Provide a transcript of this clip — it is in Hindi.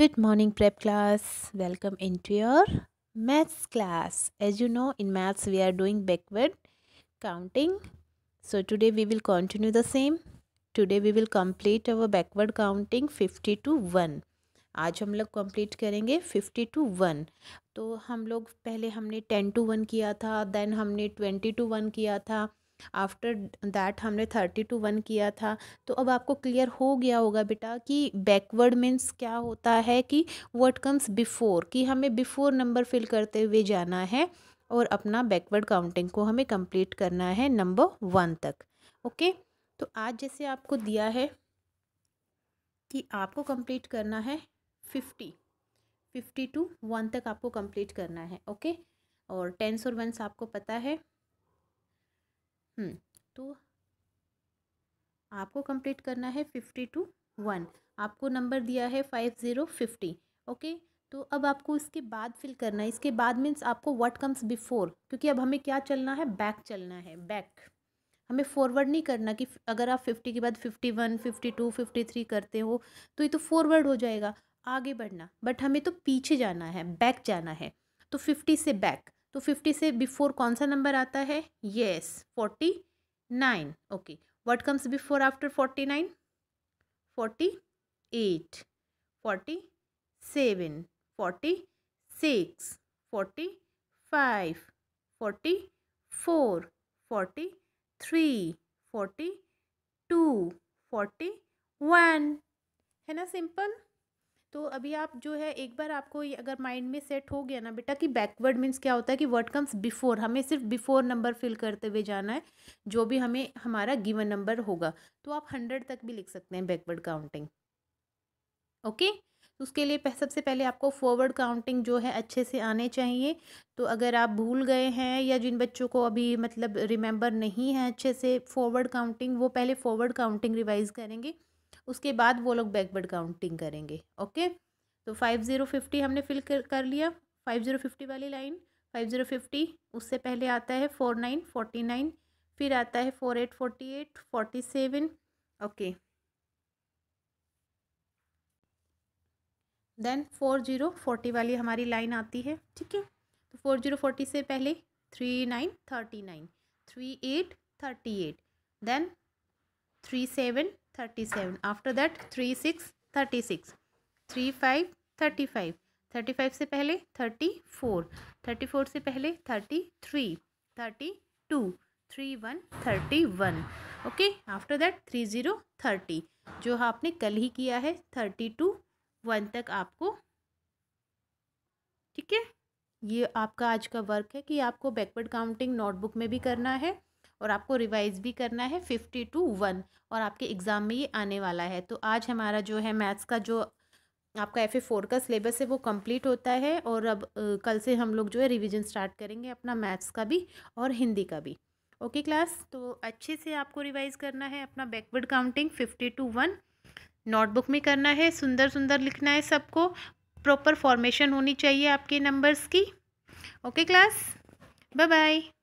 Good morning prep class. Welcome into your maths class. As you know in maths we are doing backward counting. So today we will continue the same. Today we will complete our backward counting 50 to 1. आज हम लोग कंप्लीट करेंगे फिफ्टी टू वन तो हम लोग पहले हमने टेन टू वन किया था देन हमने ट्वेंटी टू वन किया था आफ्टर दैट हमने थर्टी टू वन किया था तो अब आपको क्लियर हो गया होगा बेटा कि बैकवर्ड मीन्स क्या होता है कि वट कम्स बिफोर कि हमें बिफोर नंबर फिल करते हुए जाना है और अपना बैकवर्ड काउंटिंग को हमें कंप्लीट करना है नंबर वन तक ओके तो आज जैसे आपको दिया है कि आपको कंप्लीट करना है फिफ्टी फिफ्टी टू वन तक आपको कंप्लीट करना है ओके और टेंस और वंस आपको पता है हम्म, तो आपको कंप्लीट करना है फिफ्टी टू वन आपको नंबर दिया है फाइव ज़ीरो फिफ्टी ओके तो अब आपको इसके बाद फिल करना है इसके बाद मीन्स आपको व्हाट कम्स बिफोर क्योंकि अब हमें क्या चलना है बैक चलना है बैक हमें फॉरवर्ड नहीं करना कि अगर आप फिफ्टी के बाद fifty one fifty two fifty three करते हो तो ये तो फॉरवर्ड हो जाएगा आगे बढ़ना बट हमें तो पीछे जाना है बैक जाना है तो फिफ्टी से बैक तो फिफ्टी से बिफोर कौन सा नंबर आता है yes forty nine okay what comes before after forty nine forty eight forty seven forty six forty five forty four forty three forty two forty one है ना सिंपल तो अभी आप जो है एक बार आपको ये अगर माइंड में सेट हो गया ना बेटा कि बैकवर्ड मीन्स क्या होता है कि वर्ड कम्स बिफोर हमें सिर्फ बिफोर नंबर फिल करते हुए जाना है जो भी हमें हमारा गिवन नंबर होगा तो आप हंड्रेड तक भी लिख सकते हैं बैकवर्ड काउंटिंग ओके तो उसके लिए सबसे पहले आपको फॉरवर्ड काउंटिंग जो है अच्छे से आने चाहिए तो अगर आप भूल गए हैं या जिन बच्चों को अभी मतलब रिमेंबर नहीं है अच्छे से फॉरवर्ड काउंटिंग वो पहले फॉरवर्ड काउंटिंग रिवाइज़ करेंगे उसके बाद वो लोग बैकवर्ड काउंटिंग करेंगे ओके तो फाइव ज़ीरो फिफ्टी हमने फिल कर, कर लिया फाइव ज़ीरो फिफ्टी वाली लाइन फाइव ज़ीरो फिफ्टी उससे पहले आता है फोर नाइन फोर्टी नाइन फिर आता है four eight forty eight forty seven okay then four zero forty वाली हमारी लाइन आती है ठीक है तो फोर जीरो फोर्टी से पहले three nine thirty nine three eight thirty eight then three seven thirty seven after that three six thirty six three five thirty five thirty five से पहले थर्टी फोर थर्टी फोर से पहले thirty three thirty two three one thirty one okay after that three zero thirty जो आपने कल ही किया है थर्टी टू वन तक आपको ठीक है ये आपका आज का वर्क है कि आपको बैकवर्ड काउंटिंग नोटबुक में भी करना है और आपको रिवाइज़ भी करना है फिफ्टी टू वन और आपके एग्ज़ाम में ये आने वाला है तो आज हमारा जो है मैथ्स का जो आपका एफ ए फोर का सिलेबस है वो कंप्लीट होता है और अब कल से हम लोग जो है रिवीजन स्टार्ट करेंगे अपना मैथ्स का भी और हिंदी का भी ओके क्लास तो अच्छे से आपको रिवाइज़ करना है अपना backward counting fifty two one notebook में करना है सुंदर सुंदर लिखना है सबको प्रॉपर फॉर्मेशन होनी चाहिए आपके नंबर्स की ओके क्लास बाय बाय